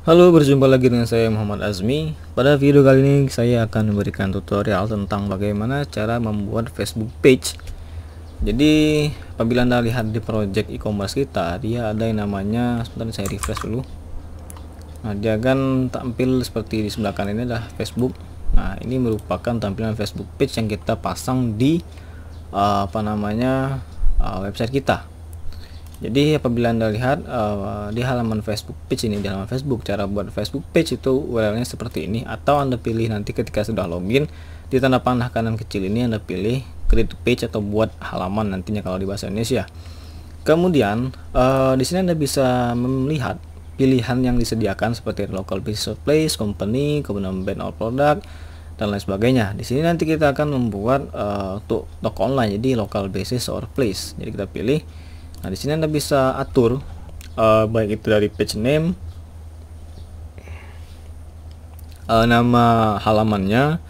Halo, berjumpa lagi dengan saya Muhammad Azmi. Pada video kali ini saya akan memberikan tutorial tentang bagaimana cara membuat Facebook page. Jadi, apabila Anda lihat di project e-commerce kita, dia ada yang namanya sebentar saya refresh dulu. Nah, dia akan tampil seperti di sebelah kanan ini adalah Facebook. Nah, ini merupakan tampilan Facebook page yang kita pasang di uh, apa namanya? Uh, website kita jadi apabila anda lihat uh, di halaman Facebook page ini di halaman Facebook cara buat Facebook page itu url seperti ini atau anda pilih nanti ketika sudah login di tanda panah kanan kecil ini anda pilih create page atau buat halaman nantinya kalau di bahasa Indonesia kemudian uh, di sini anda bisa melihat pilihan yang disediakan seperti local business place, company, kemudian brand or product dan lain sebagainya. Di sini nanti kita akan membuat uh, untuk toko online jadi local business or place. Jadi kita pilih Nah, di sini Anda bisa atur uh, baik itu dari page name uh, nama halamannya,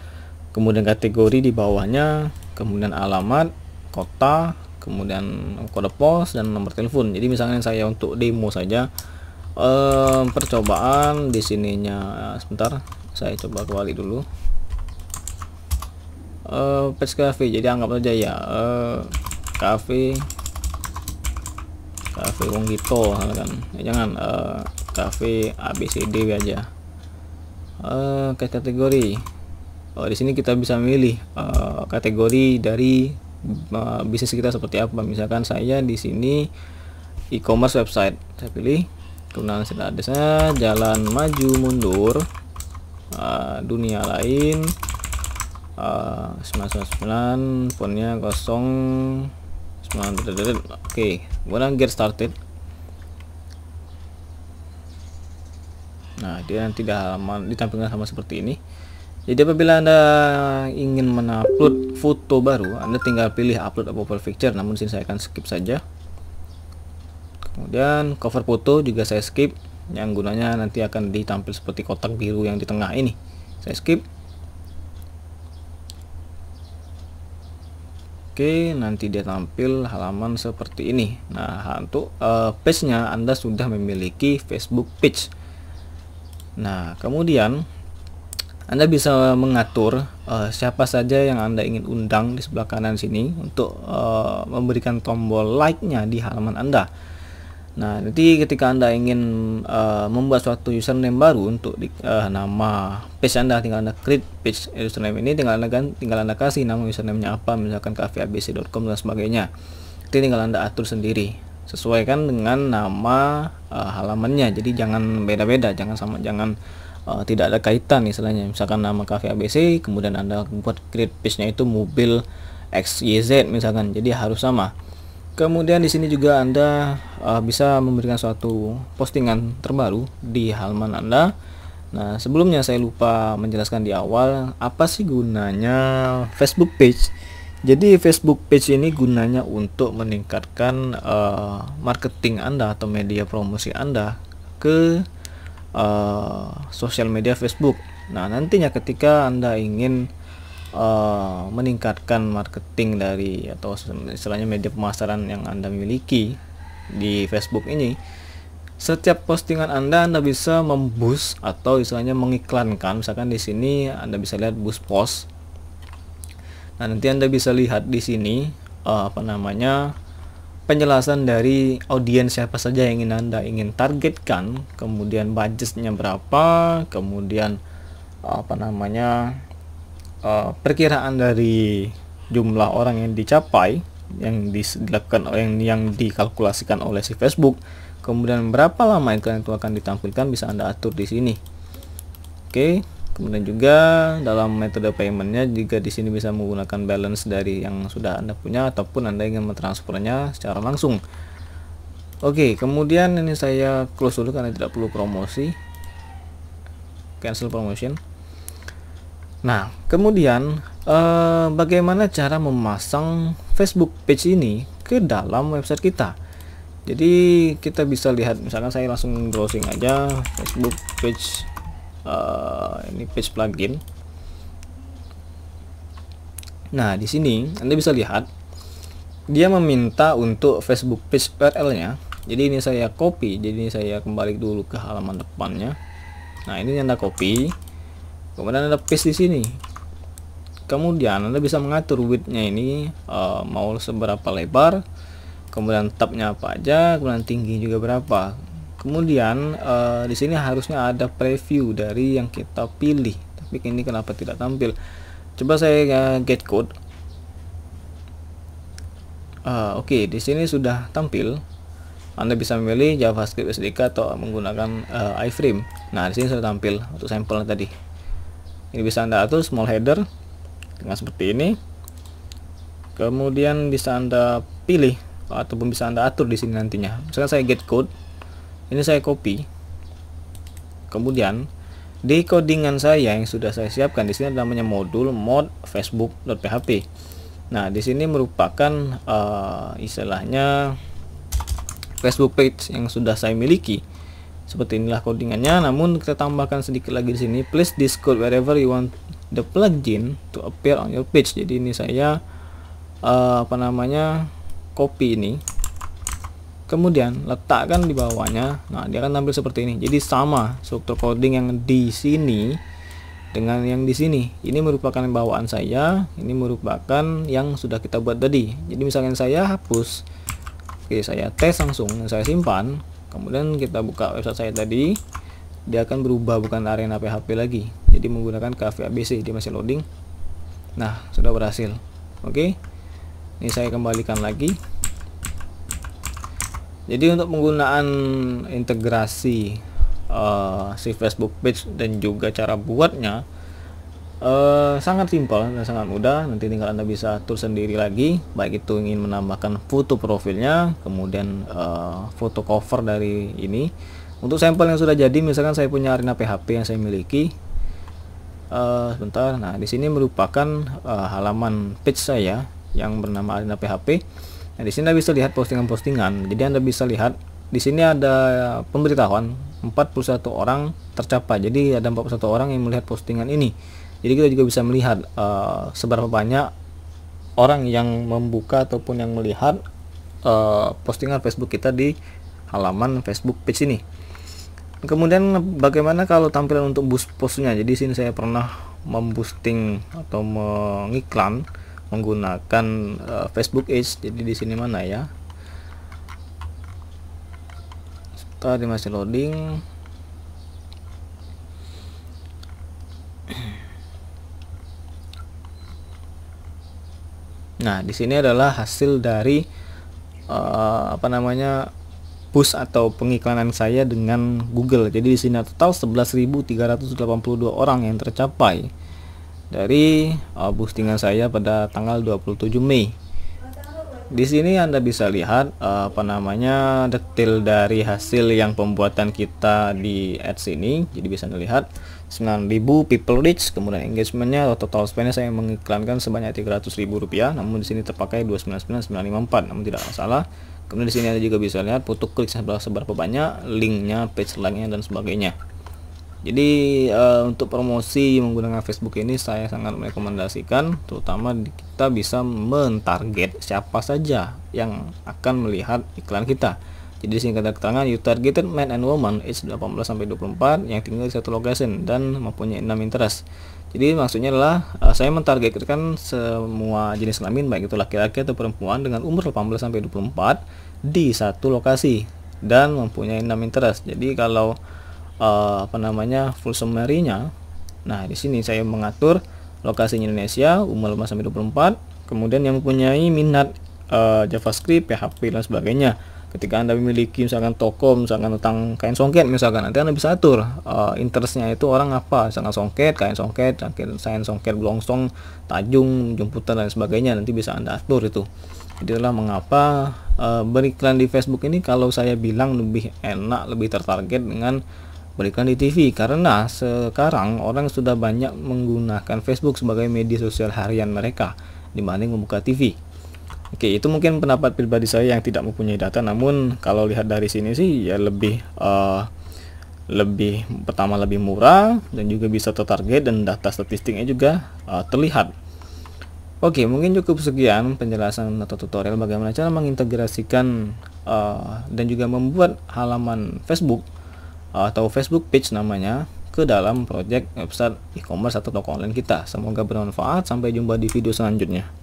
kemudian kategori di bawahnya, kemudian alamat, kota, kemudian kode pos dan nomor telepon. Jadi misalnya saya untuk demo saja uh, percobaan di sininya sebentar, saya coba kembali dulu. Uh, page cafe jadi anggap saja ya uh, cafe Kafe wong kan ya, jangan uh, cafe ABCD aja uh, ke kategori oh, di sini kita bisa milih uh, kategori dari uh, bisnis kita seperti apa misalkan saya di sini e-commerce website saya pilih kemudian saya jalan maju mundur uh, dunia lain uh, 999 punya kosong okay when get started nah dia nanti di halaman ditampilkan sama seperti ini jadi apabila anda ingin mengupload foto baru anda tinggal pilih upload atau profile picture namun sini saya akan skip saja kemudian cover foto juga saya skip yang gunanya nanti akan ditampil seperti kotak biru yang di tengah ini saya skip Oke, nanti dia tampil halaman seperti ini. Nah, untuk uh, eh, page-nya Anda sudah memiliki Facebook page. Nah, kemudian Anda bisa mengatur uh, siapa saja yang Anda ingin undang di sebelah kanan sini untuk uh, memberikan tombol like-nya di halaman Anda. Nah, nanti ketika Anda ingin uh, membuat suatu username baru untuk di, uh, nama page Anda, tinggal Anda create page username ini, tinggal Anda tinggal Anda kasih nama username-nya apa, misalkan kafeabc.com dan sebagainya. Nanti tinggal Anda atur sendiri. Sesuaikan dengan nama uh, halamannya. Jadi jangan beda-beda, jangan sama jangan uh, tidak ada kaitan istilahnya. Misalkan nama kafe ABC, kemudian Anda buat create page-nya itu mobil XYZ misalkan. Jadi harus sama. Kemudian di sini juga Anda uh, bisa memberikan suatu postingan terbaru di halaman Anda. Nah, sebelumnya saya lupa menjelaskan di awal apa sih gunanya Facebook page. Jadi Facebook page ini gunanya untuk meningkatkan uh, marketing Anda atau media promosi Anda ke uh, sosial media Facebook. Nah, nantinya ketika Anda ingin Eh, meningkatkan marketing dari atau istilahnya media pemasaran yang Anda miliki di Facebook ini setiap postingan Anda Anda bisa memboost atau istilahnya mengiklankan misalkan di sini Anda bisa lihat boost post nah nanti Anda bisa lihat di sini uh, apa namanya penjelasan dari audiens siapa saja yang ingin Anda ingin targetkan kemudian budgetnya berapa kemudian eh, apa namanya uh, perkiraan dari jumlah orang yang dicapai yang dilakukan yang yang dikalkulasikan oleh si Facebook kemudian berapa lama iklan itu akan ditampilkan bisa anda atur di sini oke okay. kemudian juga dalam metode paymentnya jika di sini bisa menggunakan balance dari yang sudah anda punya ataupun anda ingin mentransfernya secara langsung oke okay, kemudian ini saya close dulu karena tidak perlu promosi cancel promotion Nah, kemudian eh, bagaimana cara memasang Facebook page ini ke dalam website kita? Jadi kita bisa lihat, misalkan saya langsung browsing aja Facebook page eh, ini page plugin. Nah, di sini Anda bisa lihat dia meminta untuk Facebook page URL-nya. Jadi ini saya copy, jadi ini saya kembali dulu ke halaman depannya. Nah, ini yang Anda copy kemudian ada paste di sini kemudian anda bisa mengatur widthnya ini uh, eh, mau seberapa lebar kemudian tabnya apa aja kemudian tinggi juga berapa kemudian uh, di sini harusnya ada preview dari yang kita pilih tapi ini kenapa tidak tampil coba saya uh, get code uh, oke okay, di sini sudah tampil anda bisa memilih JavaScript SDK atau menggunakan uh, iframe. Nah, di sini sudah tampil untuk sampelnya tadi ini bisa anda atur small header dengan seperti ini kemudian bisa anda pilih ataupun bisa anda atur di sini nantinya misalkan saya get code ini saya copy kemudian di codingan saya yang sudah saya siapkan di sini namanya modul mod facebook.php nah di sini merupakan uh, istilahnya Facebook page yang sudah saya miliki seperti inilah codingannya, namun kita tambahkan sedikit lagi di sini. Please Discord wherever you want the plugin to appear on your page. Jadi ini saya uh, apa namanya copy ini. Kemudian letakkan di bawahnya. Nah, dia akan tampil seperti ini. Jadi sama struktur coding yang di sini dengan yang di sini. Ini merupakan bawaan saya, ini merupakan yang sudah kita buat tadi. Jadi misalnya saya hapus, oke saya tes langsung saya simpan kemudian kita buka website saya tadi dia akan berubah bukan arena PHP lagi jadi menggunakan cafe ABC dia masih loading nah sudah berhasil oke ini saya kembalikan lagi jadi untuk penggunaan integrasi uh, si Facebook page dan juga cara buatnya Eh, sangat simpel dan sangat mudah nanti tinggal anda bisa atur sendiri lagi baik itu ingin menambahkan foto profilnya kemudian uh, foto cover dari ini untuk sampel yang sudah jadi misalkan saya punya arena PHP yang saya miliki uh, sebentar nah di sini merupakan uh, halaman page saya yang bernama arena PHP nah di sini anda bisa lihat postingan-postingan jadi anda bisa lihat di sini ada pemberitahuan 41 orang tercapai jadi ada 41 orang yang melihat postingan ini jadi kita juga bisa melihat uh, seberapa banyak orang yang membuka ataupun yang melihat uh, postingan Facebook kita di halaman Facebook page ini. Kemudian bagaimana kalau tampilan untuk boost postnya? Jadi sini saya pernah memboosting atau mengiklan menggunakan uh, Facebook Ads. Jadi di sini mana ya? Tadi masih loading. Nah, di sini adalah hasil dari uh, apa namanya push atau pengiklanan saya dengan Google. Jadi di sini total 11.382 orang yang tercapai dari uh, boostingan saya pada tanggal 27 Mei di sini Anda bisa lihat eh, apa namanya detail dari hasil yang pembuatan kita di ads ini. Jadi bisa Anda lihat 9000 people reach, kemudian engagementnya atau total spendnya saya mengiklankan sebanyak 300.000 rupiah, namun di sini terpakai 299954, namun tidak masalah. Kemudian di sini Anda juga bisa lihat foto klik seberapa banyak, linknya, page linknya dan sebagainya jadi uh, untuk promosi menggunakan Facebook ini saya sangat merekomendasikan terutama kita bisa mentarget siapa saja yang akan melihat iklan kita jadi singkat keterangan you targeted men and woman age 18 24 yang tinggal di satu lokasi dan mempunyai enam interest jadi maksudnya adalah uh, saya mentargetkan semua jenis kelamin baik itu laki-laki atau perempuan dengan umur 18 24 di satu lokasi dan mempunyai enam interest jadi kalau uh, apa namanya full summary-nya. Nah, di sini saya mengatur lokasinya Indonesia, umur 15 sampai 24, kemudian yang mempunyai minat uh, JavaScript, PHP dan sebagainya. Ketika Anda memiliki misalkan toko misalkan tentang kain songket misalkan nanti Anda bisa atur uh, interestnya itu orang apa, misalkan songket, kain songket, kain songket blongsong, tajung, jemputan dan sebagainya nanti bisa Anda atur itu. Jadi itulah mengapa uh, beriklan di Facebook ini kalau saya bilang lebih enak, lebih tertarget dengan berikan di TV karena sekarang orang sudah banyak menggunakan Facebook sebagai media sosial harian mereka dibanding membuka TV. Oke, itu mungkin pendapat pribadi saya yang tidak mempunyai data namun kalau lihat dari sini sih ya lebih uh, lebih pertama lebih murah dan juga bisa tertarget dan data statistiknya juga uh, terlihat. Oke, mungkin cukup sekian penjelasan atau tutorial bagaimana cara mengintegrasikan uh, dan juga membuat halaman Facebook atau Facebook page namanya ke dalam project website e-commerce atau toko online kita. Semoga bermanfaat. Sampai jumpa di video selanjutnya.